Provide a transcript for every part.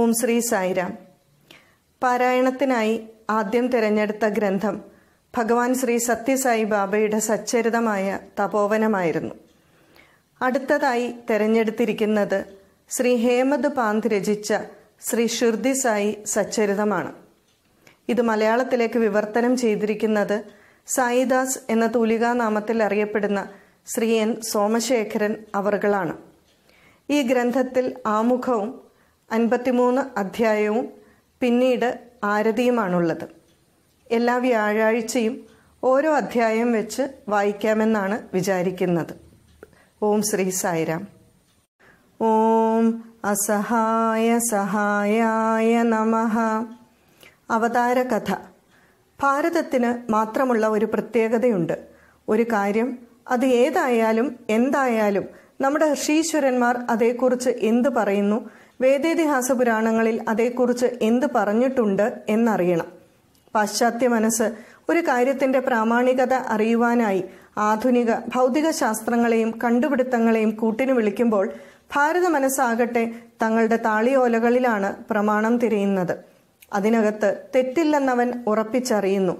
ഓം ശ്രീ സായിരാം പാരായണത്തിനായി ആദ്യം തിരഞ്ഞെടുത്ത ഗ്രന്ഥം ഭഗവാൻ ശ്രീ സത്യസായി ബാബയുടെ സച്ചരിതമായ തപോവനമായിരുന്നു അടുത്തതായി തിരഞ്ഞെടുത്തിരിക്കുന്നത് ശ്രീ ഹേമദ് പാന്ത് രചിച്ച ശ്രീ ഷുർദി സായി സച്ചരിതമാണ് ഇത് മലയാളത്തിലേക്ക് വിവർത്തനം ചെയ്തിരിക്കുന്നത് സായിദാസ് എന്ന തൂലികാനാമത്തിൽ അറിയപ്പെടുന്ന ശ്രീ എൻ സോമശേഖരൻ അവറുകളാണ് ഈ ഗ്രന്ഥത്തിൽ ആമുഖവും അൻപത്തിമൂന്ന് അധ്യായവും പിന്നീട് ആരതിയുമാണുള്ളത് എല്ലാ വ്യാഴാഴ്ചയും ഓരോ അധ്യായം വെച്ച് വായിക്കാമെന്നാണ് വിചാരിക്കുന്നത് ഓം ശ്രീ സായിരാം ഓം അസഹായ സഹായായ നമ കഥ ഭാരതത്തിന് മാത്രമുള്ള ഒരു പ്രത്യേകതയുണ്ട് ഒരു കാര്യം അത് ഏതായാലും എന്തായാലും നമ്മുടെ ഋഷീശ്വരന്മാർ അതേക്കുറിച്ച് എന്തു പറയുന്നു വേദേതിഹാസ പുരാണങ്ങളിൽ അതേക്കുറിച്ച് എന്ത് പറഞ്ഞിട്ടുണ്ട് എന്നറിയണം പാശ്ചാത്യ മനസ്സ് ഒരു കാര്യത്തിന്റെ പ്രാമാണികത അറിയുവാനായി ആധുനിക ഭൗതിക ശാസ്ത്രങ്ങളെയും കണ്ടുപിടുത്തങ്ങളെയും കൂട്ടിനു വിളിക്കുമ്പോൾ ഭാരത മനസ്സാകട്ടെ തങ്ങളുടെ താളിയോലകളിലാണ് പ്രമാണം തിരയുന്നത് അതിനകത്ത് തെറ്റില്ലെന്നവൻ ഉറപ്പിച്ചറിയുന്നു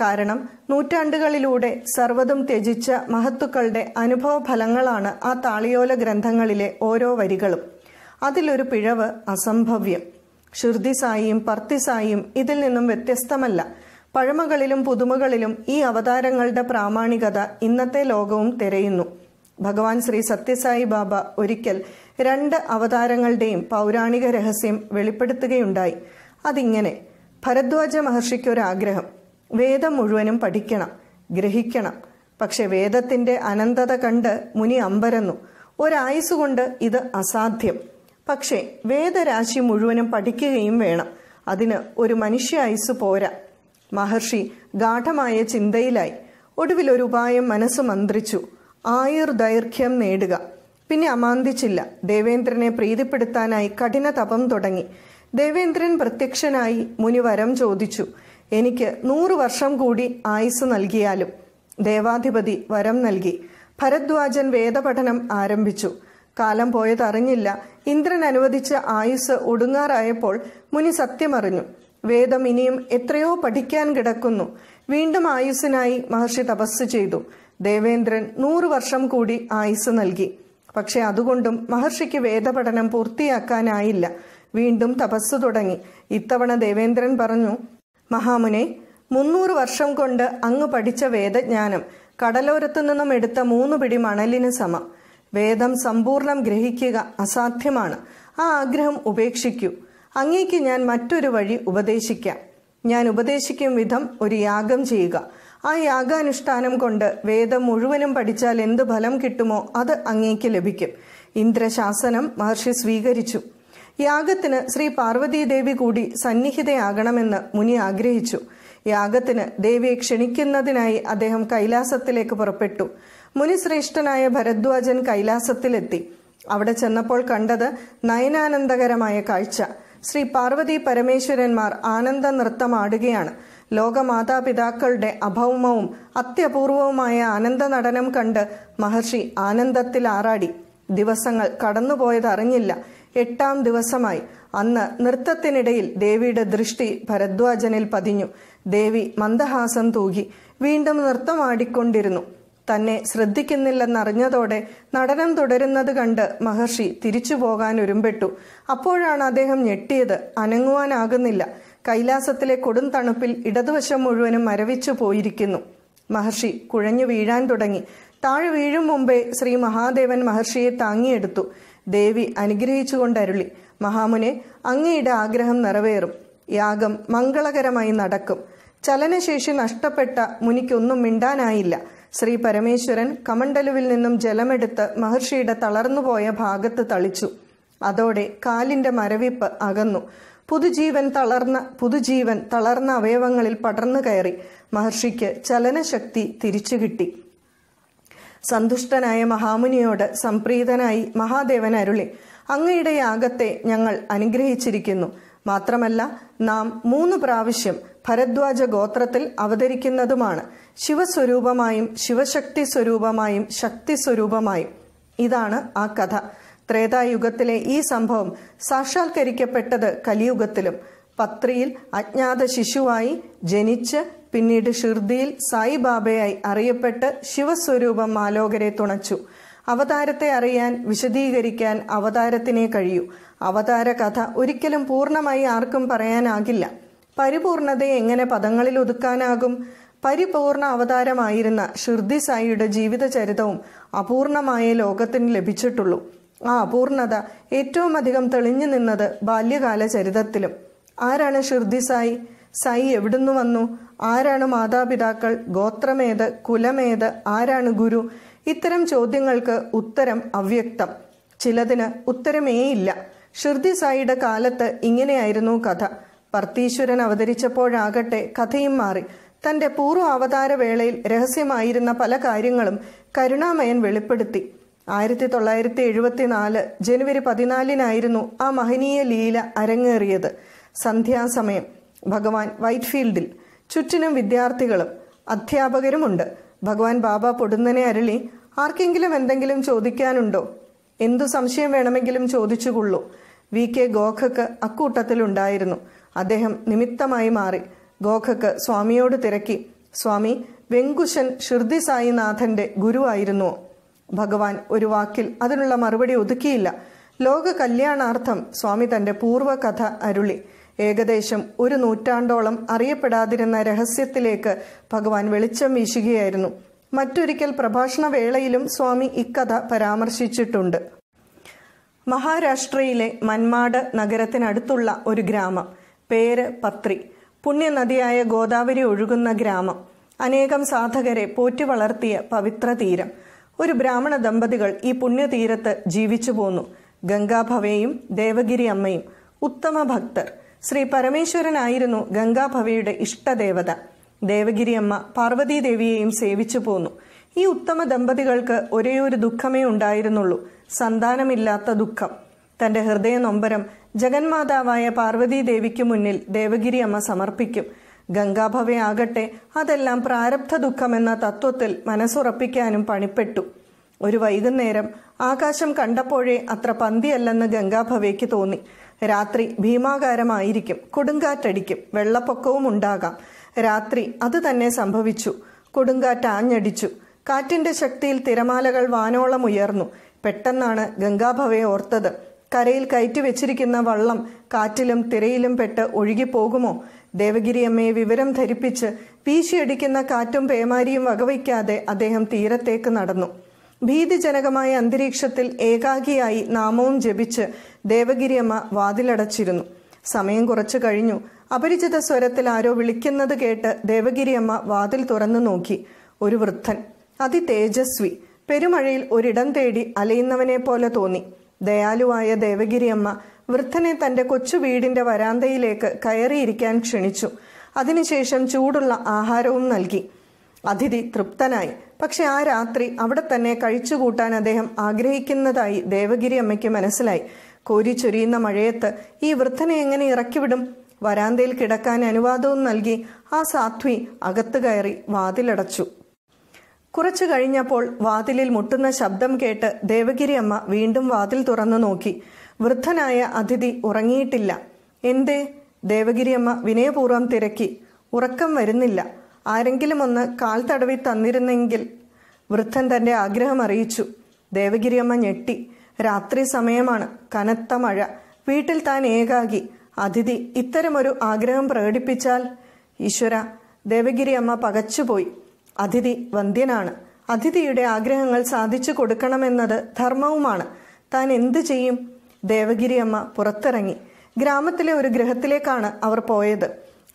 കാരണം നൂറ്റാണ്ടുകളിലൂടെ സർവ്വതും ത്യജിച്ച മഹത്തുക്കളുടെ അനുഭവ ഫലങ്ങളാണ് ആ താളിയോല ഗ്രന്ഥങ്ങളിലെ ഓരോ വരികളും അതിലൊരു പിഴവ് അസംഭവ്യം ഷിർദിസായിയും പർത്തിസായിയും ഇതിൽ നിന്നും വ്യത്യസ്തമല്ല പഴമകളിലും പുതുമകളിലും ഈ അവതാരങ്ങളുടെ പ്രാമാണികത ഇന്നത്തെ ലോകവും തിരയുന്നു ഭഗവാൻ ശ്രീ സത്യസായി ബാബ ഒരിക്കൽ രണ്ട് അവതാരങ്ങളുടെയും പൗരാണിക രഹസ്യം വെളിപ്പെടുത്തുകയുണ്ടായി അതിങ്ങനെ ഭരദ്വാജ മഹർഷിക്കൊരാഗ്രഹം വേദം മുഴുവനും പഠിക്കണം ഗ്രഹിക്കണം പക്ഷെ വേദത്തിന്റെ അനന്തത കണ്ട് മുനി അമ്പരന്നു ഒരായുസ് കൊണ്ട് ഇത് അസാധ്യം പക്ഷേ വേദരാശി മുഴുവനും പഠിക്കുകയും വേണം അതിന് ഒരു മനുഷ്യ ആയുസ് പോരാ മഹർഷി ഗാഠമായ ചിന്തയിലായി ഒടുവിൽ ഒരു ഉപായം മനസ്സ് മന്ത്രിച്ചു ദൈർഘ്യം നേടുക പിന്നെ അമാന്തിച്ചില്ല ദേവേന്ദ്രനെ പ്രീതിപ്പെടുത്താനായി കഠിന തപം തുടങ്ങി ദേവേന്ദ്രൻ പ്രത്യക്ഷനായി മുനി വരം ചോദിച്ചു എനിക്ക് നൂറു വർഷം കൂടി ആയുസ് നൽകിയാലും ദേവാധിപതി വരം നൽകി ഭരദ്വാജൻ വേദപഠനം ആരംഭിച്ചു കാലം പോയതറിഞ്ഞില്ല ഇന്ദ്രൻ അനുവദിച്ച ആയുസ് ഒടുങ്ങാറായപ്പോൾ മുനി സത്യമറിഞ്ഞു വേദം ഇനിയും എത്രയോ പഠിക്കാൻ കിടക്കുന്നു വീണ്ടും ആയുസ്സിനായി മഹർഷി തപസ് ചെയ്തു ദേവേന്ദ്രൻ നൂറു വർഷം കൂടി ആയുസ് നൽകി പക്ഷെ അതുകൊണ്ടും മഹർഷിക്ക് വേദപഠനം പൂർത്തിയാക്കാനായില്ല വീണ്ടും തപസ് തുടങ്ങി ഇത്തവണ ദേവേന്ദ്രൻ പറഞ്ഞു മഹാമുനെ മുന്നൂറ് വർഷം കൊണ്ട് അങ്ങ് പഠിച്ച വേദജ്ഞാനം കടലോരത്തു നിന്നും എടുത്ത മൂന്ന് പിടി മണലിന് സമം വേദം സമ്പൂർണ്ണം ഗ്രഹിക്കുക അസാധ്യമാണ് ആ ആഗ്രഹം ഉപേക്ഷിക്കൂ അങ്ങേക്ക് ഞാൻ മറ്റൊരു വഴി ഉപദേശിക്കാം ഞാൻ ഉപദേശിക്കും വിധം ഒരു യാഗം ചെയ്യുക ആ യാഗാനുഷ്ഠാനം കൊണ്ട് വേദം മുഴുവനും പഠിച്ചാൽ എന്ത് ഫലം കിട്ടുമോ അത് അങ്ങേക്ക് ലഭിക്കും ഇന്ദ്രശാസനം മഹർഷി സ്വീകരിച്ചു യാഗത്തിന് ശ്രീ പാർവതീദേവി കൂടി സന്നിഹിതയാകണമെന്ന് മുനി ആഗ്രഹിച്ചു യാഗത്തിന് ദേവിയെ ക്ഷണിക്കുന്നതിനായി അദ്ദേഹം കൈലാസത്തിലേക്ക് പുറപ്പെട്ടു മുനിശ്രേഷ്ഠനായ ഭരദ്വാജൻ കൈലാസത്തിലെത്തി അവിടെ ചെന്നപ്പോൾ കണ്ടത് നയനാനന്ദകരമായ കാഴ്ച ശ്രീ പാർവതി പരമേശ്വരന്മാർ ആനന്ദ നൃത്തമാടുകയാണ് ലോകമാതാപിതാക്കളുടെ അഭൗമവും അത്യപൂർവവുമായ ആനന്ദ നടനം കണ്ട് മഹർഷി ആനന്ദത്തിൽ ആറാടി ദിവസങ്ങൾ കടന്നുപോയതറിഞ്ഞില്ല എട്ടാം ദിവസമായി അന്ന് നൃത്തത്തിനിടയിൽ ദേവിയുടെ ദൃഷ്ടി ഭരദ്വാജനിൽ പതിഞ്ഞു ദേവി മന്ദഹാസം തൂകി വീണ്ടും നൃത്തമാടിക്കൊണ്ടിരുന്നു തന്നെ ശ്രദ്ധിക്കുന്നില്ലെന്നറിഞ്ഞതോടെ നടനം തുടരുന്നത് കണ്ട് മഹർഷി തിരിച്ചു പോകാൻ ഒരുമ്പെട്ടു അപ്പോഴാണ് അദ്ദേഹം ഞെട്ടിയത് അനങ്ങുവാനാകുന്നില്ല കൈലാസത്തിലെ കൊടും തണുപ്പിൽ ഇടതുവശം മുഴുവനും മരവിച്ചു പോയിരിക്കുന്നു മഹർഷി കുഴഞ്ഞു വീഴാൻ തുടങ്ങി താഴെ വീഴും മുമ്പേ ശ്രീ മഹാദേവൻ മഹർഷിയെ താങ്ങിയെടുത്തു ദേവി അനുഗ്രഹിച്ചുകൊണ്ടരുളി മഹാമുനെ അങ്ങയുടെ ആഗ്രഹം നിറവേറും യാഗം മംഗളകരമായി നടക്കും ചലനശേഷി നഷ്ടപ്പെട്ട മുനിക്കൊന്നും മിണ്ടാനായില്ല ശ്രീ പരമേശ്വരൻ കമണ്ടലുവിൽ നിന്നും ജലമെടുത്ത് മഹർഷിയുടെ തളർന്നുപോയ ഭാഗത്ത് തളിച്ചു അതോടെ കാലിന്റെ മരവിപ്പ് അകന്നു പുതുജീവൻ തളർന്ന പുതുജീവൻ തളർന്ന അവയവങ്ങളിൽ പടർന്നു കയറി മഹർഷിക്ക് ചലനശക്തി തിരിച്ചു കിട്ടി സന്തുഷ്ടനായ മഹാമുനിയോട് സംപ്രീതനായി മഹാദേവൻ അരുളി അങ്ങയുടെ യാഗത്തെ ഞങ്ങൾ അനുഗ്രഹിച്ചിരിക്കുന്നു മാത്രമല്ല നാം മൂന്ന് പ്രാവശ്യം ഭരദ്വാജ ഗോത്രത്തിൽ അവതരിക്കുന്നതുമാണ് ശിവസ്വരൂപമായും ശിവശക്തി സ്വരൂപമായും ശക്തി സ്വരൂപമായും ഇതാണ് ആ കഥ ത്രേതായുഗത്തിലെ ഈ സംഭവം സാക്ഷാത്കരിക്കപ്പെട്ടത് കലിയുഗത്തിലും പത്രിയിൽ അജ്ഞാത ശിശുവായി ജനിച്ച് പിന്നീട് ഷിർദിയിൽ സായിബാബയായി അറിയപ്പെട്ട് ശിവസ്വരൂപം ആലോകരെ തുണച്ചു അവതാരത്തെ അറിയാൻ വിശദീകരിക്കാൻ അവതാരത്തിനെ കഴിയൂ അവതാര കഥ ഒരിക്കലും പൂർണ്ണമായി ആർക്കും പറയാനാകില്ല പരിപൂർണതയെ എങ്ങനെ പദങ്ങളിൽ ഒതുക്കാനാകും പരിപൂർണ അവതാരമായിരുന്ന ഷിർദി സായിയുടെ ജീവിതചരിതവും അപൂർണമായ ലോകത്തിന് ലഭിച്ചിട്ടുള്ളൂ ആ അപൂർണത ഏറ്റവും അധികം തെളിഞ്ഞു നിന്നത് ബാല്യകാല ചരിതത്തിലും ആരാണ് ഷിർദി സായി സായി എവിടുന്നു വന്നു ആരാണ് മാതാപിതാക്കൾ ഗോത്രമേത് കുലമേത് ആരാണ് ഗുരു ഇത്തരം ചോദ്യങ്ങൾക്ക് ഉത്തരം അവ്യക്തം ചിലതിന് ഉത്തരമേയില്ല ഷിർദി സായിയുടെ കാലത്ത് ഇങ്ങനെയായിരുന്നു കഥ പർത്തീശ്വരൻ അവതരിച്ചപ്പോഴാകട്ടെ കഥയും മാറി തന്റെ പൂർവ്വ അവതാര വേളയിൽ രഹസ്യമായിരുന്ന പല കാര്യങ്ങളും കരുണാമയൻ വെളിപ്പെടുത്തി ആയിരത്തി തൊള്ളായിരത്തി എഴുപത്തിനാല് ജനുവരി പതിനാലിനായിരുന്നു ആ മഹനീയ ലീല അരങ്ങേറിയത് സന്ധ്യാസമയം ഭഗവാൻ വൈറ്റ്ഫീൽഡിൽ ചുറ്റിനും വിദ്യാർത്ഥികളും അധ്യാപകരുമുണ്ട് ഭഗവാൻ ബാബ പൊടുന്നനെ അരളി ആർക്കെങ്കിലും എന്തെങ്കിലും ചോദിക്കാനുണ്ടോ എന്തു സംശയം വേണമെങ്കിലും ചോദിച്ചുകൊള്ളു വി കെ ഗോഖക്ക് അക്കൂട്ടത്തിലുണ്ടായിരുന്നു അദ്ദേഹം നിമിത്തമായി മാറി ഗോഖക്ക് സ്വാമിയോട് തിരക്കി സ്വാമി വെങ്കുശൻ ഷിർദി സായിനാഥന്റെ ഗുരുവായിരുന്നു ഭഗവാൻ ഒരു വാക്കിൽ അതിനുള്ള മറുപടി ഒതുക്കിയില്ല ലോക കല്യാണാർത്ഥം സ്വാമി തന്റെ പൂർവ്വകഥ അരുളി ഏകദേശം ഒരു നൂറ്റാണ്ടോളം അറിയപ്പെടാതിരുന്ന രഹസ്യത്തിലേക്ക് ഭഗവാൻ വെളിച്ചം വീശുകയായിരുന്നു മറ്റൊരിക്കൽ പ്രഭാഷണ വേളയിലും സ്വാമി ഇക്കഥ പരാമർശിച്ചിട്ടുണ്ട് മഹാരാഷ്ട്രയിലെ മന്മാട് നഗരത്തിനടുത്തുള്ള ഒരു ഗ്രാമം പേര് പത്രി പുണ്യനദിയായ ഗോദാവരി ഒഴുകുന്ന ഗ്രാമം അനേകം സാധകരെ പോറ്റി വളർത്തിയ പവിത്ര തീരം ഒരു ബ്രാഹ്മണ ദമ്പതികൾ ഈ പുണ്യതീരത്ത് ജീവിച്ചു പോന്നു ഗംഗാഭവയും ദേവഗിരി അമ്മയും ഉത്തമ ഭക്തർ ശ്രീ പരമേശ്വരനായിരുന്നു ഗംഗാഭവയുടെ ഇഷ്ടദേവത ദേവഗിരി അമ്മ പാർവതീദേവിയെയും സേവിച്ചു പോന്നു ഈ ഉത്തമ ദമ്പതികൾക്ക് ഒരേയൊരു ദുഃഖമേ ഉണ്ടായിരുന്നുള്ളൂ സന്താനമില്ലാത്ത ദുഃഖം തന്റെ ഹൃദയ നൊമ്പരം ജഗന്മാതാവായ പാർവതി ദേവിക്ക് മുന്നിൽ ദേവഗിരി അമ്മ സമർപ്പിക്കും ഗംഗാഭവയാകട്ടെ അതെല്ലാം പ്രാരബ്ധ ദുഃഖമെന്ന തത്വത്തിൽ മനസ്സുറപ്പിക്കാനും പണിപ്പെട്ടു ഒരു വൈകുന്നേരം ആകാശം കണ്ടപ്പോഴേ അത്ര പന്തിയല്ലെന്ന് ഗംഗാഭവയ്ക്ക് തോന്നി രാത്രി ഭീമാകാരമായിരിക്കും കൊടുങ്കാറ്റടിക്കും വെള്ളപ്പൊക്കവും ഉണ്ടാകാം രാത്രി അത് തന്നെ സംഭവിച്ചു കൊടുങ്കാറ്റ് ആഞ്ഞടിച്ചു കാറ്റിന്റെ ശക്തിയിൽ തിരമാലകൾ വാനോളം ഉയർന്നു പെട്ടെന്നാണ് ഗംഗാഭവയെ ഓർത്തത് കരയിൽ കയറ്റി വെച്ചിരിക്കുന്ന വള്ളം കാറ്റിലും തിരയിലും പെട്ട് ഒഴുകിപ്പോകുമോ ദേവഗിരിയമ്മയെ വിവരം ധരിപ്പിച്ച് വീശിയടിക്കുന്ന കാറ്റും പേമാരിയും വകവയ്ക്കാതെ അദ്ദേഹം തീരത്തേക്ക് നടന്നു ഭീതിജനകമായ അന്തരീക്ഷത്തിൽ ഏകാഗിയായി നാമവും ജപിച്ച് ദേവഗിരിയമ്മ വാതിലടച്ചിരുന്നു സമയം കുറച്ചു കഴിഞ്ഞു അപരിചിത സ്വരത്തിൽ ആരോ വിളിക്കുന്നത് കേട്ട് ദേവഗിരിയമ്മ വാതിൽ തുറന്നു നോക്കി ഒരു വൃദ്ധൻ അതി തേജസ്വി പെരുമഴയിൽ ഒരിടം തേടി അലയുന്നവനെ പോലെ തോന്നി ദയാലുവായ ദേവഗിരിയമ്മ വൃദ്ധനെ തന്റെ കൊച്ചു വീടിന്റെ വരാന്തയിലേക്ക് കയറിയിരിക്കാൻ ക്ഷണിച്ചു അതിനുശേഷം ചൂടുള്ള ആഹാരവും നൽകി അതിഥി തൃപ്തനായി പക്ഷെ ആ രാത്രി അവിടെ തന്നെ കഴിച്ചുകൂട്ടാൻ അദ്ദേഹം ആഗ്രഹിക്കുന്നതായി ദേവഗിരി അമ്മയ്ക്ക് മനസ്സിലായി കോരി ചൊരിയുന്ന മഴയത്ത് ഈ വൃദ്ധനെ എങ്ങനെ ഇറക്കിവിടും വരാന്തയിൽ കിടക്കാൻ അനുവാദവും നൽകി ആ സാധ്വി അകത്തു കയറി വാതിലടച്ചു കുറച്ചു കഴിഞ്ഞപ്പോൾ വാതിലിൽ മുട്ടുന്ന ശബ്ദം കേട്ട് ദേവഗിരി അമ്മ വീണ്ടും വാതിൽ തുറന്നു നോക്കി വൃദ്ധനായ അതിഥി ഉറങ്ങിയിട്ടില്ല എന്തേ ദേവഗിരി അമ്മ വിനയപൂർവ്വം തിരക്കി ഉറക്കം വരുന്നില്ല ആരെങ്കിലും ഒന്ന് കാൽ തടവി തന്നിരുന്നെങ്കിൽ വൃദ്ധൻ തന്റെ ആഗ്രഹം അറിയിച്ചു ദേവഗിരി അമ്മ ഞെട്ടി രാത്രി സമയമാണ് കനത്ത മഴ വീട്ടിൽ താൻ ഏകാകി അതിഥി ഇത്തരമൊരു ആഗ്രഹം പ്രകടിപ്പിച്ചാൽ ഈശ്വര ദേവഗിരി അമ്മ പകച്ചുപോയി അതിഥി വന്ധ്യനാണ് അതിഥിയുടെ ആഗ്രഹങ്ങൾ സാധിച്ചു കൊടുക്കണമെന്നത് ധർമ്മവുമാണ് താൻ എന്തു ചെയ്യും ദേവഗിരി അമ്മ പുറത്തിറങ്ങി ഗ്രാമത്തിലെ ഒരു ഗൃഹത്തിലേക്കാണ് അവർ പോയത്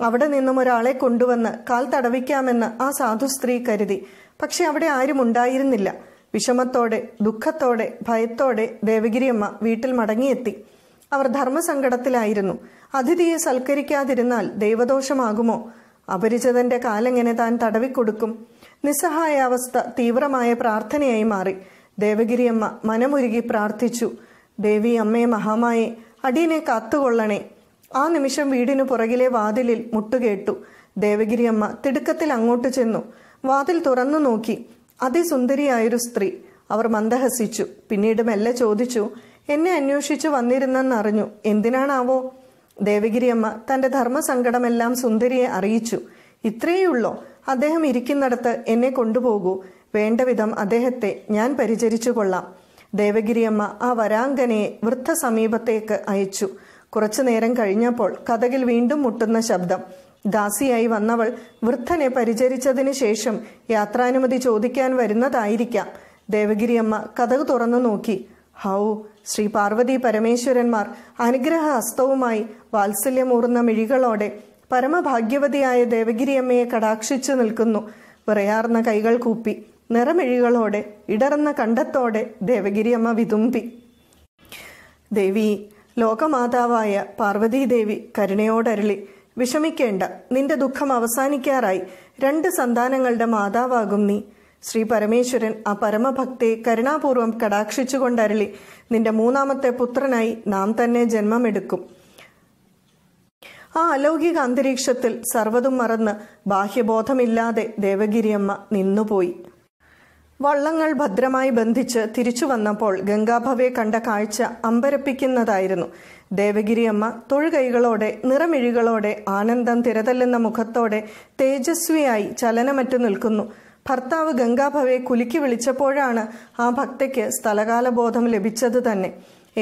അവിടെ നിന്നും ഒരാളെ കൊണ്ടുവന്ന് കാൽ തടവിക്കാമെന്ന് ആ സാധു സ്ത്രീ കരുതി പക്ഷെ അവിടെ ആരും ഉണ്ടായിരുന്നില്ല വിഷമത്തോടെ ദുഃഖത്തോടെ ഭയത്തോടെ ദേവഗിരിയമ്മ വീട്ടിൽ മടങ്ങിയെത്തി അവർ ധർമ്മസങ്കടത്തിലായിരുന്നു അതിഥിയെ സൽക്കരിക്കാതിരുന്നാൽ ദൈവദോഷമാകുമോ അപരിചിതന്റെ കാലെങ്ങനെ താൻ തടവിക്കൊടുക്കും നിസ്സഹായാവസ്ഥ തീവ്രമായ പ്രാർത്ഥനയായി മാറി ദേവഗിരിയമ്മ മനമുരുകി പ്രാർത്ഥിച്ചു ദേവി അമ്മയെ മഹാമായെ അടീനെ കാത്തുകൊള്ളണേ ആ നിമിഷം വീടിനു പുറകിലെ വാതിലിൽ മുട്ടുകേട്ടു ദേവഗിരിയമ്മ തിടുക്കത്തിൽ അങ്ങോട്ട് ചെന്നു വാതിൽ തുറന്നു നോക്കി അതിസുന്ദരിയായൊരു സ്ത്രീ അവർ മന്ദഹസിച്ചു പിന്നീട് മെല്ലെ ചോദിച്ചു എന്നെ അന്വേഷിച്ചു വന്നിരുന്നെന്നറിഞ്ഞു എന്തിനാണാവോ ദേവഗിരിയമ്മ തന്റെ ധർമ്മസങ്കടമെല്ലാം സുന്ദരിയെ അറിയിച്ചു ഇത്രയേയുള്ളോ അദ്ദേഹം ഇരിക്കുന്നിടത്ത് എന്നെ കൊണ്ടുപോകൂ വേണ്ട വിധം അദ്ദേഹത്തെ ഞാൻ പരിചരിച്ചു കൊള്ളാം ദേവഗിരിയമ്മ ആ വരാങ്കനെ വൃദ്ധസമീപത്തേക്ക് അയച്ചു കുറച്ചു നേരം കഴിഞ്ഞപ്പോൾ കഥകിൽ വീണ്ടും മുട്ടുന്ന ശബ്ദം ദാസിയായി വന്നവൾ വൃദ്ധനെ പരിചരിച്ചതിന് ശേഷം യാത്രാനുമതി ചോദിക്കാൻ വരുന്നതായിരിക്കാം ദേവഗിരിയമ്മ കഥക് തുറന്നു നോക്കി ഹൗ ശ്രീ പാർവതി പരമേശ്വരന്മാർ അനുഗ്രഹ ഹസ്തവുമായി വാത്സല്യമൂർന്ന മിഴികളോടെ പരമഭാഗ്യവതിയായ ദേവഗിരിയമ്മയെ കടാക്ഷിച്ചു നിൽക്കുന്നു വിറയാർന്ന കൈകൾ കൂപ്പി നിറമിഴികളോടെ ഇടറുന്ന കണ്ടത്തോടെ ദേവഗിരിയമ്മ വിതുമ്പി ദേവി ലോകമാതാവായ പാർവതീദേവി കരുണയോടരുളി വിഷമിക്കേണ്ട നിന്റെ ദുഃഖം അവസാനിക്കാറായി രണ്ട് സന്താനങ്ങളുടെ മാതാവാകും നീ ശ്രീ പരമേശ്വരൻ ആ പരമഭക്തിയെ കരുണാപൂർവം കടാക്ഷിച്ചുകൊണ്ടരളി നിന്റെ മൂന്നാമത്തെ പുത്രനായി നാം തന്നെ ജന്മമെടുക്കും ആ അലൗകിക അന്തരീക്ഷത്തിൽ സർവ്വതും മറന്ന് ബാഹ്യബോധമില്ലാതെ ദേവഗിരിയമ്മ നിന്നുപോയി വള്ളങ്ങൾ ഭദ്രമായി ബന്ധിച്ച് തിരിച്ചു വന്നപ്പോൾ ഗംഗാഭവയെ കണ്ട കാഴ്ച അമ്പരപ്പിക്കുന്നതായിരുന്നു ദേവഗിരിയമ്മ തൊഴുകൈകളോടെ നിറമിഴികളോടെ ആനന്ദം തിരതല്ലുന്ന മുഖത്തോടെ തേജസ്വിയായി ചലനമറ്റു നിൽക്കുന്നു ഭർത്താവ് ഗംഗാഭവയെ കുലുക്കി വിളിച്ചപ്പോഴാണ് ആ ഭക്തയ്ക്ക് സ്ഥലകാലബോധം ലഭിച്ചത് തന്നെ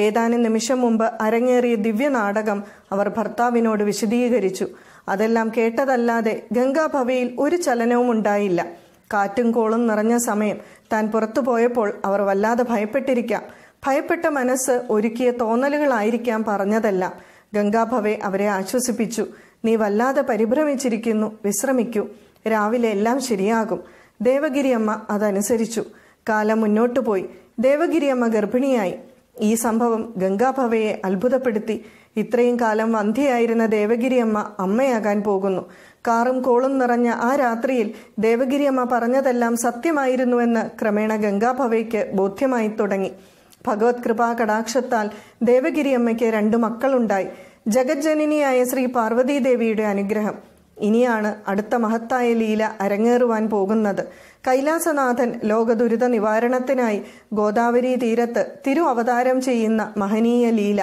ഏതാനും നിമിഷം മുമ്പ് അരങ്ങേറിയ ദിവ്യനാടകം അവർ ഭർത്താവിനോട് വിശദീകരിച്ചു അതെല്ലാം കേട്ടതല്ലാതെ ഗംഗാഭവയിൽ ഒരു ചലനവും ഉണ്ടായില്ല കാറ്റും കോളും നിറഞ്ഞ സമയം താൻ പുറത്തു പോയപ്പോൾ അവർ വല്ലാതെ ഭയപ്പെട്ടിരിക്കാം ഭയപ്പെട്ട മനസ്സ് ഒരുക്കിയ തോന്നലുകളായിരിക്കാം പറഞ്ഞതെല്ലാം ഗംഗാഭവെ അവരെ ആശ്വസിപ്പിച്ചു നീ വല്ലാതെ പരിഭ്രമിച്ചിരിക്കുന്നു വിശ്രമിക്കൂ രാവിലെ എല്ലാം ശരിയാകും ദേവഗിരിയമ്മ അതനുസരിച്ചു കാലം മുന്നോട്ടു പോയി ദേവഗിരിയമ്മ ഗർഭിണിയായി ഈ സംഭവം ഗംഗാഭവയെ അത്ഭുതപ്പെടുത്തി ഇത്രയും കാലം വന്ധ്യയായിരുന്ന ദേവഗിരിയമ്മ അമ്മയാകാൻ പോകുന്നു കാറും കോളും നിറഞ്ഞ ആ രാത്രിയിൽ ദേവഗിരിയമ്മ പറഞ്ഞതെല്ലാം സത്യമായിരുന്നുവെന്ന് ക്രമേണ ഗംഗാഭവയ്ക്ക് ബോധ്യമായി തുടങ്ങി ഭഗവത് കൃപാ കടാക്ഷത്താൽ ദേവഗിരിയമ്മയ്ക്ക് രണ്ടു മക്കളുണ്ടായി ജഗജ്ജനിനിയായ ശ്രീ പാർവതീദേവിയുടെ അനുഗ്രഹം ഇനിയാണ് അടുത്ത മഹത്തായ ലീല അരങ്ങേറുവാൻ പോകുന്നത് കൈലാസനാഥൻ ലോകദുരിത നിവാരണത്തിനായി ഗോദാവരി തീരത്ത് തിരു അവതാരം ചെയ്യുന്ന മഹനീയ ലീല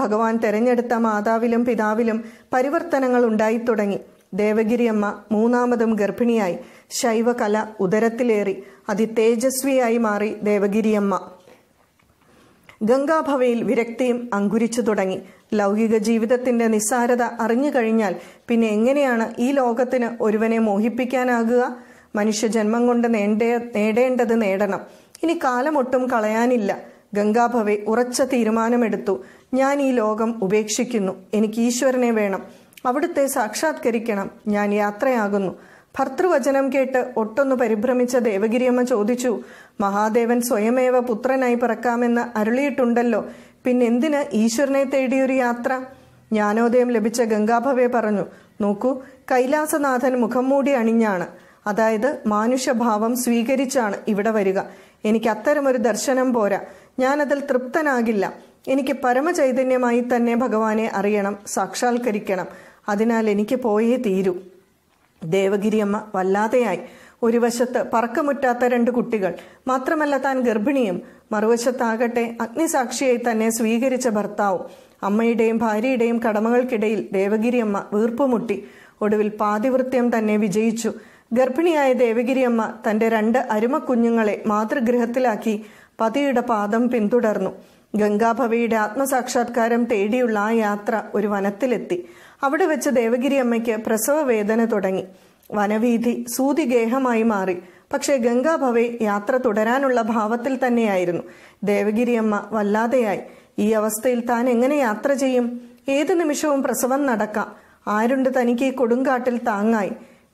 ഭഗവാൻ തെരഞ്ഞെടുത്ത മാതാവിലും പിതാവിലും പരിവർത്തനങ്ങൾ ഉണ്ടായിത്തുടങ്ങി ദേവഗിരിയമ്മ മൂന്നാമതും ഗർഭിണിയായി ശൈവകല ഉദരത്തിലേറി അതിതേജസ്വിയായി മാറി ദേവഗിരിയമ്മ ഗംഗാഭവയിൽ വിരക്തിയും അങ്കുരിച്ചു തുടങ്ങി ലൗകിക ജീവിതത്തിന്റെ നിസ്സാരത അറിഞ്ഞു കഴിഞ്ഞാൽ പിന്നെ എങ്ങനെയാണ് ഈ ലോകത്തിന് ഒരുവനെ മോഹിപ്പിക്കാനാകുക മനുഷ്യജന്മം കൊണ്ട് നേടേ നേടേണ്ടത് നേടണം ഇനി കാലമൊട്ടും കളയാനില്ല ഗംഗാഭവെ ഉറച്ച തീരുമാനമെടുത്തു ഞാൻ ഈ ലോകം ഉപേക്ഷിക്കുന്നു എനിക്ക് ഈശ്വരനെ വേണം അവിടുത്തെ സാക്ഷാത്കരിക്കണം ഞാൻ യാത്രയാകുന്നു ഭർത്തൃവചനം കേട്ട് ഒട്ടൊന്നു പരിഭ്രമിച്ച ദേവഗിരിയമ്മ ചോദിച്ചു മഹാദേവൻ സ്വയമേവ പുത്രനായി പിറക്കാമെന്ന് അരുളിയിട്ടുണ്ടല്ലോ പിന്നെ എന്തിന് ഈശ്വരനെ തേടിയൊരു യാത്ര ജ്ഞാനോദയം ലഭിച്ച ഗംഗാഭവെ പറഞ്ഞു നോക്കൂ കൈലാസനാഥൻ മുഖം മൂടി അണിഞ്ഞാണ് അതായത് മാനുഷഭാവം സ്വീകരിച്ചാണ് ഇവിടെ വരിക എനിക്ക് അത്തരമൊരു ദർശനം പോരാ ഞാനതിൽ തൃപ്തനാകില്ല എനിക്ക് പരമചൈതന്യമായി തന്നെ ഭഗവാനെ അറിയണം സാക്ഷാത്കരിക്കണം അതിനാൽ എനിക്ക് പോയേ തീരൂ ദേവഗിരിയമ്മ വല്ലാതെയായി ഒരു വശത്ത് പറക്കമുറ്റാത്ത രണ്ട് കുട്ടികൾ മാത്രമല്ല താൻ ഗർഭിണിയും മറുവശത്താകട്ടെ അഗ്നിസാക്ഷിയായി തന്നെ സ്വീകരിച്ച ഭർത്താവ് അമ്മയുടെയും ഭാര്യയുടെയും കടമകൾക്കിടയിൽ ദേവഗിരിയമ്മ വീർപ്പുമുട്ടി ഒടുവിൽ പാതിവൃത്യം തന്നെ വിജയിച്ചു ഗർഭിണിയായ ദേവഗിരിയമ്മ തന്റെ രണ്ട് അരുമക്കുഞ്ഞുങ്ങളെ മാതൃഗൃഹത്തിലാക്കി പതിയുടെ പാദം പിന്തുടർന്നു ഗംഗാഭവയുടെ ആത്മസാക്ഷാത്കാരം തേടിയുള്ള ആ യാത്ര ഒരു വനത്തിലെത്തി അവിടെ വെച്ച് ദേവഗിരിയമ്മയ്ക്ക് പ്രസവ വേദന തുടങ്ങി വനവീതി സൂതിഗേഹമായി മാറി പക്ഷേ ഗംഗാഭവെ യാത്ര തുടരാനുള്ള ഭാവത്തിൽ തന്നെയായിരുന്നു ദേവഗിരിയമ്മ വല്ലാതെയായി ഈ അവസ്ഥയിൽ താൻ എങ്ങനെ യാത്ര ചെയ്യും ഏതു നിമിഷവും പ്രസവം നടക്കാം ആരുണ്ട് തനിക്ക് ഈ കൊടുങ്കാട്ടിൽ താങ്ങായി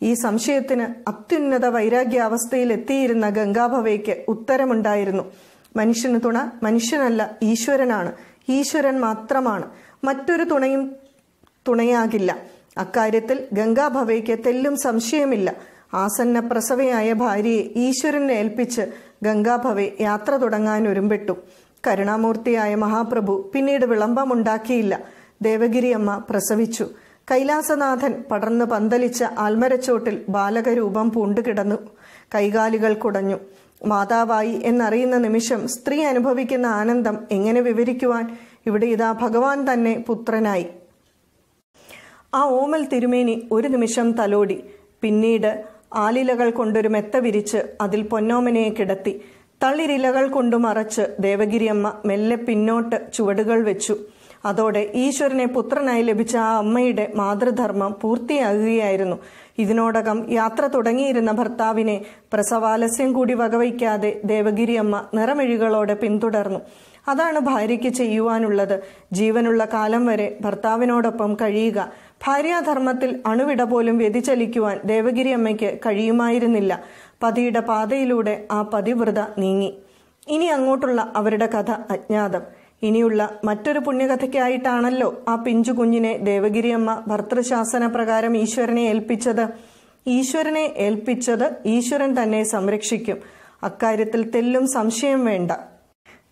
ഈ സംശയത്തിന് അത്യുന്നത വൈരാഗ്യാവസ്ഥയിൽ എത്തിയിരുന്ന ഗംഗാഭവയ്ക്ക് ഉത്തരമുണ്ടായിരുന്നു മനുഷ്യന് തുണ മനുഷ്യനല്ല ഈശ്വരനാണ് ഈശ്വരൻ മാത്രമാണ് മറ്റൊരു തുണയും തുണയാകില്ല അക്കാര്യത്തിൽ ഗംഗാഭവയ്ക്ക് തെല്ലും സംശയമില്ല ആസന്ന പ്രസവയായ ഭാര്യയെ ഈശ്വരനെ ഏൽപ്പിച്ച് ഗംഗാഭവെ യാത്ര തുടങ്ങാൻ ഒരുമ്പെട്ടു കരുണാമൂർത്തിയായ മഹാപ്രഭു പിന്നീട് വിളംബമുണ്ടാക്കിയില്ല ദേവഗിരിയമ്മ പ്രസവിച്ചു കൈലാസനാഥൻ പടർന്ന് പന്തലിച്ച ആൽമരച്ചോട്ടിൽ ബാലകരൂപം പൂണ്ടുകിടന്നു കൈകാലുകൾ കുടഞ്ഞു മാതാവായി എന്നറിയുന്ന നിമിഷം സ്ത്രീ അനുഭവിക്കുന്ന ആനന്ദം എങ്ങനെ വിവരിക്കുവാൻ ഇവിടെ ഇതാ ഭഗവാൻ തന്നെ പുത്രനായി ആ ഓമൽ തിരുമേനി ഒരു നിമിഷം തലോടി പിന്നീട് ആലിലകൾ കൊണ്ടൊരു മെത്ത വിരിച്ച് അതിൽ പൊന്നോമനയെ കിടത്തി തളിരിലകൾ കൊണ്ടു മറച്ച് ദേവഗിരിയമ്മ മെല്ലെ പിന്നോട്ട് ചുവടുകൾ വെച്ചു അതോടെ ഈശ്വരനെ പുത്രനായി ലഭിച്ച ആ അമ്മയുടെ മാതൃധർമ്മം പൂർത്തിയാകുകയായിരുന്നു ഇതിനോടകം യാത്ര തുടങ്ങിയിരുന്ന ഭർത്താവിനെ പ്രസവാലസ്യം കൂടി വകവയ്ക്കാതെ ദേവഗിരിയമ്മ നിറമിഴികളോടെ പിന്തുടർന്നു അതാണ് ഭാര്യയ്ക്ക് ചെയ്യുവാനുള്ളത് ജീവനുള്ള കാലം വരെ ഭർത്താവിനോടൊപ്പം കഴിയുക ഭാര്യാധർമ്മത്തിൽ അണുവിട പോലും വ്യതിചലിക്കുവാൻ ദേവഗിരി അമ്മയ്ക്ക് കഴിയുമായിരുന്നില്ല പതിയുടെ പാതയിലൂടെ ആ പതിവ്രത നീങ്ങി ഇനി അങ്ങോട്ടുള്ള അവരുടെ കഥ അജ്ഞാതം ഇനിയുള്ള മറ്റൊരു പുണ്യകഥയ്ക്കായിട്ടാണല്ലോ ആ പിഞ്ചു കുഞ്ഞിനെ ദേവഗിരിയമ്മ ഭർത്തൃശാസന പ്രകാരം ഈശ്വരനെ ഏൽപ്പിച്ചത് ഈശ്വരനെ ഏൽപ്പിച്ചത് ഈശ്വരൻ തന്നെ സംരക്ഷിക്കും അക്കാര്യത്തിൽ തെല്ലും സംശയം വേണ്ട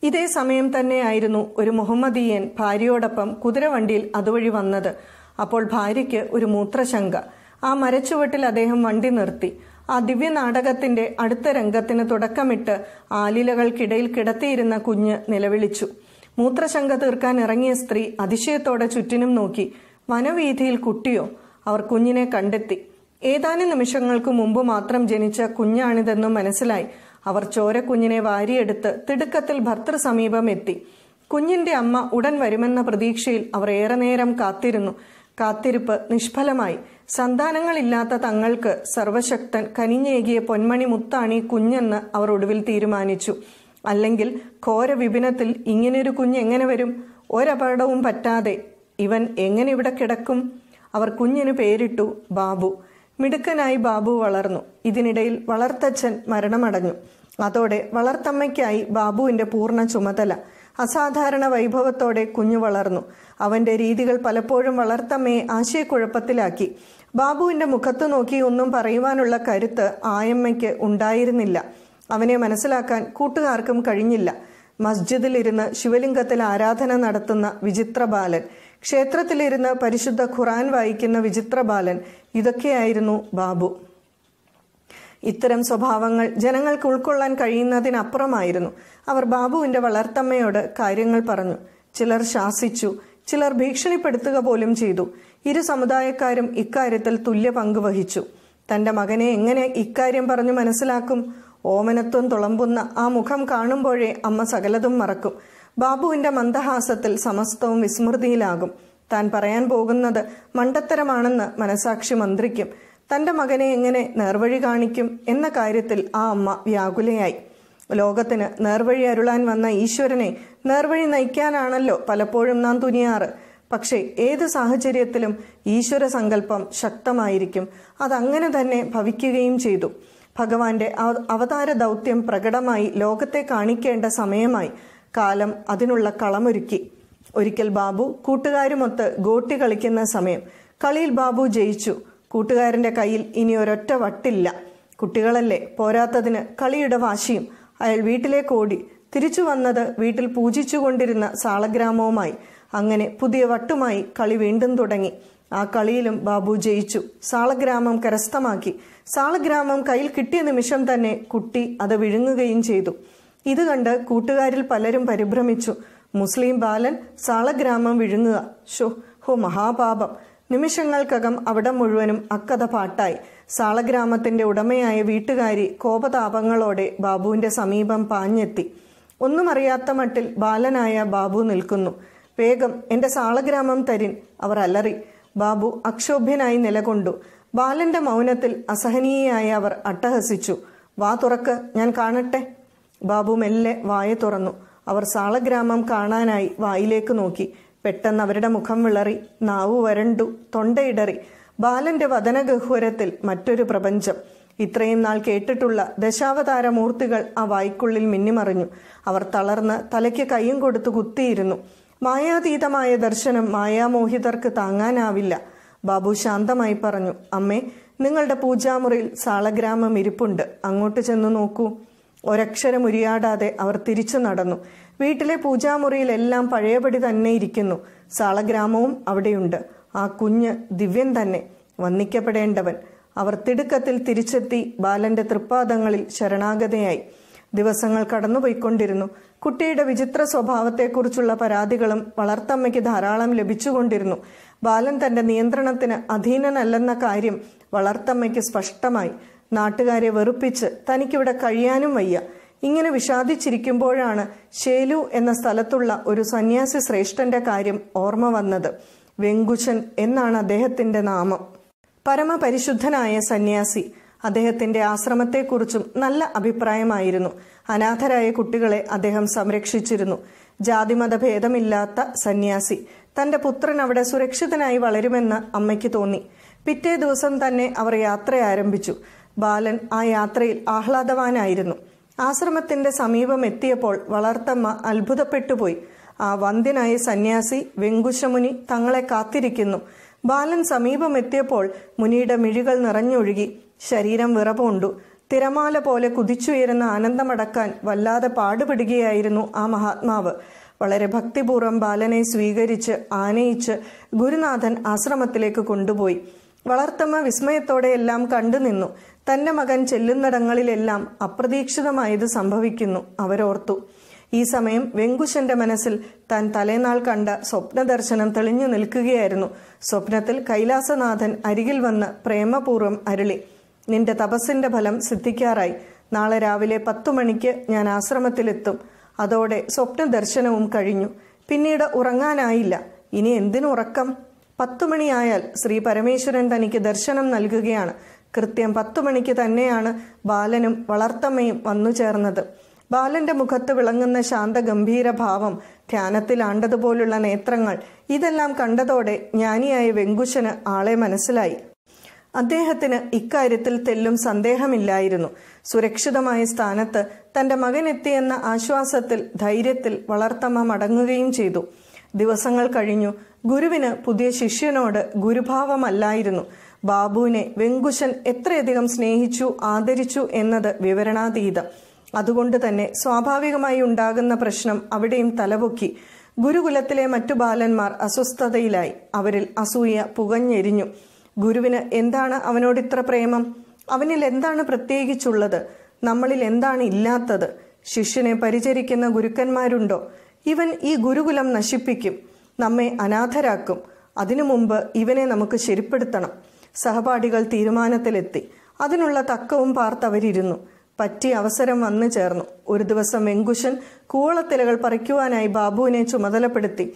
ഇതേ സമയം തന്നെയായിരുന്നു ഒരു മുഹമ്മദീയൻ ഭാര്യയോടൊപ്പം കുതിരവണ്ടിയിൽ അതുവഴി വന്നത് അപ്പോൾ ഭാര്യയ്ക്ക് ഒരു മൂത്രശങ്ക ആ മരച്ചുവട്ടിൽ അദ്ദേഹം വണ്ടി നിർത്തി ആ ദിവ്യനാടകത്തിന്റെ അടുത്ത രംഗത്തിന് തുടക്കമിട്ട് ആലിലകൾക്കിടയിൽ കിടത്തിയിരുന്ന കുഞ്ഞ് നിലവിളിച്ചു മൂത്രശങ്ക തീർക്കാൻ ഇറങ്ങിയ സ്ത്രീ അതിശയത്തോടെ ചുറ്റിനും നോക്കി വനവീതിയിൽ കുട്ടിയോ അവർ കുഞ്ഞിനെ കണ്ടെത്തി ഏതാനും നിമിഷങ്ങൾക്ക് മുമ്പ് മാത്രം ജനിച്ച കുഞ്ഞാണിതെന്നും മനസ്സിലായി അവർ കുഞ്ഞിനെ വാരിയെടുത്ത് തിടുക്കത്തിൽ ഭർത്തൃ സമീപം എത്തി കുഞ്ഞിന്റെ അമ്മ ഉടൻ വരുമെന്ന പ്രതീക്ഷയിൽ അവർ ഏറെ നേരം കാത്തിരുന്നു കാത്തിരിപ്പ് നിഷ്ഫലമായി സന്താനങ്ങളില്ലാത്ത തങ്ങൾക്ക് സർവശക്തൻ കനിഞ്ഞേകിയ പൊന്മണി മുത്താണി കുഞ്ഞെന്ന് അവർ ഒടുവിൽ തീരുമാനിച്ചു അല്ലെങ്കിൽ ഘോര വിപിനത്തിൽ ഇങ്ങനെയൊരു കുഞ്ഞ് എങ്ങനെ വരും ഒരപകടവും പറ്റാതെ ഇവൻ എങ്ങനെ ഇവിടെ കിടക്കും അവർ കുഞ്ഞിന് പേരിട്ടു ബാബു മിടുക്കനായി ബാബു വളർന്നു ഇതിനിടയിൽ വളർത്തച്ഛൻ മരണമടഞ്ഞു അതോടെ വളർത്തമ്മയ്ക്കായി ബാബുവിൻ്റെ പൂർണ്ണ ചുമതല അസാധാരണ വൈഭവത്തോടെ കുഞ്ഞു വളർന്നു അവൻ്റെ രീതികൾ പലപ്പോഴും വളർത്തമ്മയെ ആശയക്കുഴപ്പത്തിലാക്കി ബാബുവിൻ്റെ മുഖത്ത് നോക്കി ഒന്നും പറയുവാനുള്ള കരുത്ത് ആയമ്മയ്ക്ക് ഉണ്ടായിരുന്നില്ല അവനെ മനസ്സിലാക്കാൻ കൂട്ടുകാർക്കും കഴിഞ്ഞില്ല മസ്ജിദിലിരുന്ന് ശിവലിംഗത്തിൽ ആരാധന നടത്തുന്ന വിചിത്ര ബാലൻ ക്ഷേത്രത്തിലിരുന്ന് പരിശുദ്ധ ഖുറാൻ വായിക്കുന്ന വിചിത്ര ബാലൻ ഇതൊക്കെയായിരുന്നു ബാബു ഇത്തരം സ്വഭാവങ്ങൾ ജനങ്ങൾക്ക് ഉൾക്കൊള്ളാൻ കഴിയുന്നതിനപ്പുറമായിരുന്നു അവർ ബാബുവിന്റെ വളർത്തമ്മയോട് കാര്യങ്ങൾ പറഞ്ഞു ചിലർ ശാസിച്ചു ചിലർ ഭീഷണിപ്പെടുത്തുക പോലും ചെയ്തു ഇരു സമുദായക്കാരും ഇക്കാര്യത്തിൽ തുല്യ പങ്കുവഹിച്ചു തന്റെ മകനെ എങ്ങനെ ഇക്കാര്യം പറഞ്ഞു മനസ്സിലാക്കും ഓമനത്വം തുളമ്പുന്ന ആ മുഖം കാണുമ്പോഴേ അമ്മ സകലതും മറക്കും ബാബുവിന്റെ മന്ദഹാസത്തിൽ സമസ്തവും വിസ്മൃതിയിലാകും താൻ പറയാൻ പോകുന്നത് മണ്ടത്തരമാണെന്ന് മനസാക്ഷി മന്ത്രിക്കും തൻ്റെ മകനെ എങ്ങനെ നേർവഴി കാണിക്കും എന്ന കാര്യത്തിൽ ആ അമ്മ വ്യാകുലയായി ലോകത്തിന് നേർവഴി അരുളാൻ വന്ന ഈശ്വരനെ നേർവഴി നയിക്കാനാണല്ലോ പലപ്പോഴും നാം തുനിയാറ് പക്ഷേ ഏത് സാഹചര്യത്തിലും ഈശ്വര സങ്കല്പം ശക്തമായിരിക്കും അതങ്ങനെ തന്നെ ഭവിക്കുകയും ചെയ്തു ഭഗവാന്റെ അവതാര ദൗത്യം പ്രകടമായി ലോകത്തെ കാണിക്കേണ്ട സമയമായി കാലം അതിനുള്ള കളമൊരുക്കി ഒരിക്കൽ ബാബു കൂട്ടുകാരുമൊത്ത് ഗോട്ടി കളിക്കുന്ന സമയം കളിയിൽ ബാബു ജയിച്ചു കൂട്ടുകാരൻ്റെ കയ്യിൽ ഇനി ഒരൊറ്റ വട്ടില്ല കുട്ടികളല്ലേ പോരാത്തതിന് കളിയുടെ വാശിയും അയാൾ വീട്ടിലേക്ക് ഓടി തിരിച്ചു വന്നത് വീട്ടിൽ പൂജിച്ചുകൊണ്ടിരുന്ന സാളഗ്രാമവുമായി അങ്ങനെ പുതിയ വട്ടുമായി കളി വീണ്ടും തുടങ്ങി ആ കളിയിലും ബാബു ജയിച്ചു സാളഗ്രാമം കരസ്ഥമാക്കി സാളഗ്രാമം കയ്യിൽ കിട്ടിയ നിമിഷം തന്നെ കുട്ടി അത് വിഴുങ്ങുകയും ചെയ്തു ഇത് കണ്ട് കൂട്ടുകാരിൽ പലരും പരിഭ്രമിച്ചു മുസ്ലിം ബാലൻ സാളഗ്രാമം വിഴുങ്ങുക ഷോ ഹോ മഹാപാപം നിമിഷങ്ങൾക്കകം അവിടെ മുഴുവനും അക്കഥ പാട്ടായി സാളഗ്രാമത്തിന്റെ ഉടമയായ വീട്ടുകാരി കോപതാപങ്ങളോടെ ബാബുവിന്റെ സമീപം പാഞ്ഞെത്തി ഒന്നും അറിയാത്ത മട്ടിൽ ബാലനായ ബാബു നിൽക്കുന്നു വേഗം എന്റെ സാളഗ്രാമം തരിൻ അവർ അലറി ബാബു അക്ഷോഭ്യനായി നിലകൊണ്ടു ബാലന്റെ മൗനത്തിൽ അസഹനീയയായി അവർ അട്ടഹസിച്ചു വാ തുറക്ക് ഞാൻ കാണട്ടെ ബാബു മെല്ലെ വായ തുറന്നു അവർ സാളഗ്രാമം കാണാനായി വായിലേക്ക് നോക്കി പെട്ടെന്ന് അവരുടെ മുഖം വിളറി നാവു വരണ്ടു തൊണ്ടയിടറി ബാലന്റെ വദനഗഹ്വരത്തിൽ മറ്റൊരു പ്രപഞ്ചം ഇത്രയും നാൾ കേട്ടിട്ടുള്ള ദശാവതാരമൂർത്തികൾ ആ വായ്ക്കുള്ളിൽ മിന്നിമറിഞ്ഞു അവർ തളർന്ന് തലയ്ക്ക് കൈയും കൊടുത്തു കുത്തിയിരുന്നു മായാതീതമായ ദർശനം മായാമോഹിതർക്ക് താങ്ങാനാവില്ല ബാബു ശാന്തമായി പറഞ്ഞു അമ്മേ നിങ്ങളുടെ പൂജാമുറിയിൽ സാളഗ്രാമം ഇരിപ്പുണ്ട് അങ്ങോട്ട് ചെന്നു നോക്കൂ ഒരക്ഷരം ഉരിയാടാതെ അവർ തിരിച്ചു നടന്നു വീട്ടിലെ പൂജാമുറിയിലെല്ലാം പഴയപടി തന്നെ ഇരിക്കുന്നു സാളഗ്രാമവും അവിടെയുണ്ട് ആ കുഞ്ഞ് ദിവ്യൻ തന്നെ വന്നിക്കപ്പെടേണ്ടവൻ അവർ തിടുക്കത്തിൽ തിരിച്ചെത്തി ബാലന്റെ തൃപ്പാദങ്ങളിൽ ശരണാഗതയായി ദിവസങ്ങൾ കടന്നുപോയിക്കൊണ്ടിരുന്നു കുട്ടിയുടെ വിചിത്ര സ്വഭാവത്തെക്കുറിച്ചുള്ള പരാതികളും വളർത്തമ്മയ്ക്ക് ധാരാളം ലഭിച്ചുകൊണ്ടിരുന്നു ബാലൻ തന്റെ നിയന്ത്രണത്തിന് അധീനനല്ലെന്ന കാര്യം വളർത്തമ്മയ്ക്ക് സ്പഷ്ടമായി നാട്ടുകാരെ വെറുപ്പിച്ച് തനിക്കിവിടെ കഴിയാനും വയ്യ ഇങ്ങനെ വിഷാദിച്ചിരിക്കുമ്പോഴാണ് ഷേലു എന്ന സ്ഥലത്തുള്ള ഒരു സന്യാസി ശ്രേഷ്ഠന്റെ കാര്യം ഓർമ്മ വന്നത് വെങ്കുശൻ എന്നാണ് അദ്ദേഹത്തിന്റെ നാമം പരമപരിശുദ്ധനായ സന്യാസി അദ്ദേഹത്തിന്റെ ആശ്രമത്തെക്കുറിച്ചും നല്ല അഭിപ്രായമായിരുന്നു അനാഥരായ കുട്ടികളെ അദ്ദേഹം സംരക്ഷിച്ചിരുന്നു ജാതിമത ഭേദമില്ലാത്ത സന്യാസി തന്റെ പുത്രൻ അവിടെ സുരക്ഷിതനായി വളരുമെന്ന് അമ്മയ്ക്ക് തോന്നി പിറ്റേ ദിവസം തന്നെ അവർ യാത്ര ആരംഭിച്ചു ബാലൻ ആ യാത്രയിൽ ആഹ്ലാദവാനായിരുന്നു ആശ്രമത്തിന്റെ സമീപം എത്തിയപ്പോൾ വളർത്തമ്മ അത്ഭുതപ്പെട്ടുപോയി ആ വന്ദ്യനായ സന്യാസി വെങ്കുശമുനി തങ്ങളെ കാത്തിരിക്കുന്നു ബാലൻ സമീപമെത്തിയപ്പോൾ മുനിയുടെ മിഴികൾ നിറഞ്ഞൊഴുകി ശരീരം വിറപൂണ്ടു തിരമാല പോലെ കുതിച്ചുയരുന്ന ആനന്ദമടക്കാൻ വല്ലാതെ പാടുപെടുകയായിരുന്നു ആ മഹാത്മാവ് വളരെ ഭക്തിപൂർവ്വം ബാലനെ സ്വീകരിച്ച് ആനയിച്ച് ഗുരുനാഥൻ ആശ്രമത്തിലേക്ക് കൊണ്ടുപോയി വളർത്തമ്മ വിസ്മയത്തോടെ എല്ലാം കണ്ടുനിന്നു തന്റെ മകൻ ചെല്ലുന്നിടങ്ങളിലെല്ലാം അപ്രതീക്ഷിതമായത് സംഭവിക്കുന്നു അവരോർത്തു ഈ സമയം വെങ്കുശന്റെ മനസ്സിൽ താൻ തലേനാൾ കണ്ട സ്വപ്നദർശനം തെളിഞ്ഞു നിൽക്കുകയായിരുന്നു സ്വപ്നത്തിൽ കൈലാസനാഥൻ അരികിൽ വന്ന് പ്രേമപൂർവ്വം അരുളി നിന്റെ തപസ്സിന്റെ ഫലം സിദ്ധിക്കാറായി നാളെ രാവിലെ പത്തു മണിക്ക് ഞാൻ ആശ്രമത്തിലെത്തും അതോടെ സ്വപ്ന ദർശനവും കഴിഞ്ഞു പിന്നീട് ഉറങ്ങാനായില്ല ഇനി എന്തിനുറക്കം പത്തുമണിയായാൽ ശ്രീ പരമേശ്വരൻ തനിക്ക് ദർശനം നൽകുകയാണ് കൃത്യം പത്തു മണിക്ക് തന്നെയാണ് ബാലനും വളർത്തമ്മയും വന്നു ചേർന്നത് ബാലന്റെ മുഖത്ത് വിളങ്ങുന്ന ശാന്തഗംഭീര ഭാവം ധ്യാനത്തിലാണ്ടതുപോലുള്ള നേത്രങ്ങൾ ഇതെല്ലാം കണ്ടതോടെ ജ്ഞാനിയായ വെങ്കുശന് ആളെ മനസ്സിലായി അദ്ദേഹത്തിന് ഇക്കാര്യത്തിൽ തെല്ലും സന്ദേഹമില്ലായിരുന്നു സുരക്ഷിതമായ സ്ഥാനത്ത് തന്റെ മകൻ എത്തിയെന്ന ആശ്വാസത്തിൽ ധൈര്യത്തിൽ വളർത്തമ്മ മടങ്ങുകയും ചെയ്തു ദിവസങ്ങൾ കഴിഞ്ഞു ഗുരുവിന് പുതിയ ശിഷ്യനോട് ഗുരുഭാവമല്ലായിരുന്നു ബാബുവിനെ വെങ്കുശൻ എത്രയധികം സ്നേഹിച്ചു ആദരിച്ചു എന്നത് വിവരണാതീതം അതുകൊണ്ട് തന്നെ സ്വാഭാവികമായി ഉണ്ടാകുന്ന പ്രശ്നം അവിടെയും തലപൊക്കി ഗുരുകുലത്തിലെ മറ്റു ബാലന്മാർ അസ്വസ്ഥതയിലായി അവരിൽ അസൂയ പുകഞ്ഞെരിഞ്ഞു ഗുരുവിന് എന്താണ് അവനോട് ഇത്ര പ്രേമം അവനിൽ എന്താണ് പ്രത്യേകിച്ചുള്ളത് നമ്മളിൽ എന്താണ് ഇല്ലാത്തത് ശിഷ്യനെ പരിചരിക്കുന്ന ഗുരുക്കന്മാരുണ്ടോ ഇവൻ ഈ ഗുരുകുലം നശിപ്പിക്കും നമ്മെ അനാഥരാക്കും അതിനു മുമ്പ് ഇവനെ നമുക്ക് ശരിപ്പെടുത്തണം സഹപാഠികൾ തീരുമാനത്തിലെത്തി അതിനുള്ള തക്കവും പാർത്തവരിരുന്നു പറ്റിയ അവസരം വന്നു ചേർന്നു ഒരു ദിവസം വെങ്കുശൻ കൂവളത്തിലകൾ പറിക്കുവാനായി ബാബുവിനെ ചുമതലപ്പെടുത്തി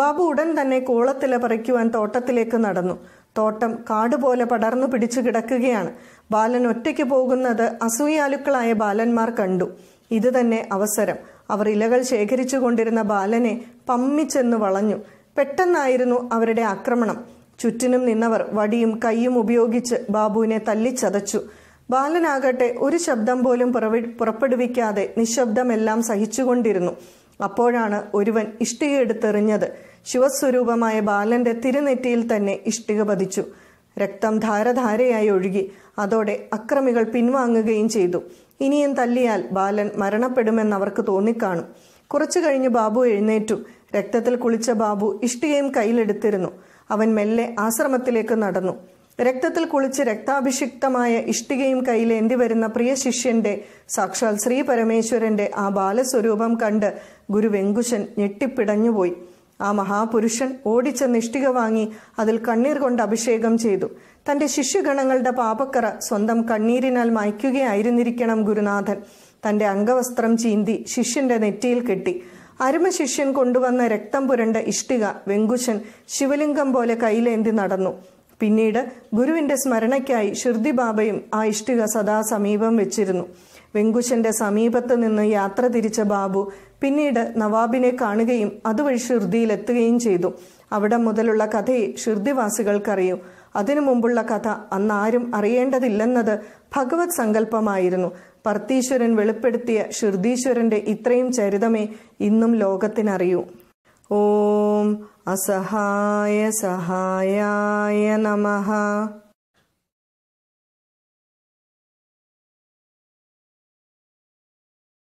ബാബു ഉടൻ തന്നെ കൂളത്തില പറിക്കുവാൻ തോട്ടത്തിലേക്ക് നടന്നു തോട്ടം കാടുപോലെ പടർന്നു പിടിച്ചു കിടക്കുകയാണ് ബാലൻ ഒറ്റയ്ക്ക് പോകുന്നത് അസൂയാലുക്കളായ ബാലന്മാർ കണ്ടു ഇത് തന്നെ അവസരം അവർ ഇലകൾ ശേഖരിച്ചു കൊണ്ടിരുന്ന ബാലനെ പമ്മിച്ചെന്ന് വളഞ്ഞു പെട്ടെന്നായിരുന്നു അവരുടെ ആക്രമണം ചുറ്റിനും നിന്നവർ വടിയും കൈയും ഉപയോഗിച്ച് ബാബുവിനെ തല്ലിച്ചതച്ചു ബാലനാകട്ടെ ഒരു ശബ്ദം പോലും പുറപ്പെടുവിക്കാതെ നിശബ്ദമെല്ലാം സഹിച്ചുകൊണ്ടിരുന്നു അപ്പോഴാണ് ഒരുവൻ ഇഷ്ടിക ശിവസ്വരൂപമായ ബാലന്റെ തിരുനെറ്റിയിൽ തന്നെ ഇഷ്ടിക പതിച്ചു രക്തം ധാരധാരയായി ഒഴുകി അതോടെ അക്രമികൾ പിൻവാങ്ങുകയും ചെയ്തു ഇനിയും തല്ലിയാൽ ബാലൻ അവർക്ക് തോന്നിക്കാണും കുറച്ചു കഴിഞ്ഞ് ബാബു എഴുന്നേറ്റു രക്തത്തിൽ കുളിച്ച ബാബു ഇഷ്ടികയും കയ്യിലെടുത്തിരുന്നു അവൻ മെല്ലെ ആശ്രമത്തിലേക്ക് നടന്നു രക്തത്തിൽ കുളിച്ച് രക്താഭിഷിക്തമായ ഇഷ്ടികയും കയ്യിലേന്തി വരുന്ന പ്രിയ ശിഷ്യന്റെ സാക്ഷാൽ ശ്രീ പരമേശ്വരന്റെ ആ ബാലസ്വരൂപം കണ്ട് ഗുരു വെങ്കുശൻ ഞെട്ടിപ്പിടഞ്ഞുപോയി ആ മഹാപുരുഷൻ ഓടിച്ചെന്ന് ഇഷ്ടിക വാങ്ങി അതിൽ കണ്ണീർ കൊണ്ട് അഭിഷേകം ചെയ്തു തന്റെ ശിഷ്യഗണങ്ങളുടെ പാപക്കറ സ്വന്തം കണ്ണീരിനാൽ മായ്ക്കുകയായിരുന്നിരിക്കണം ഗുരുനാഥൻ തന്റെ അംഗവസ്ത്രം ചീന്തി ശിഷ്യന്റെ നെറ്റിയിൽ കെട്ടി അരുമശിഷ്യൻ കൊണ്ടുവന്ന രക്തം പുരണ്ട ഇഷ്ടിക വെങ്കുശൻ ശിവലിംഗം പോലെ കൈലേന്തി നടന്നു പിന്നീട് ഗുരുവിന്റെ സ്മരണയ്ക്കായി ഷിർദി ബാബയും ആ ഇഷ്ടിക സദാ സമീപം വെച്ചിരുന്നു വെങ്കുശന്റെ സമീപത്ത് നിന്ന് യാത്ര തിരിച്ച ബാബു പിന്നീട് നവാബിനെ കാണുകയും അതുവഴി ഷിർദിയിലെത്തുകയും ചെയ്തു അവിടെ മുതലുള്ള കഥയെ ഷിർദിവാസികൾക്കറിയൂ അതിനു മുമ്പുള്ള കഥ അന്നാരും അറിയേണ്ടതില്ലെന്നത് ഭഗവത് സങ്കല്പമായിരുന്നു പർത്തീശ്വരൻ വെളിപ്പെടുത്തിയ ഷിർദീശ്വരന്റെ ഇത്രയും ചരിതമേ ഇന്നും ലോകത്തിനറിയൂ ഓം അസഹായ സഹായായ നമഃ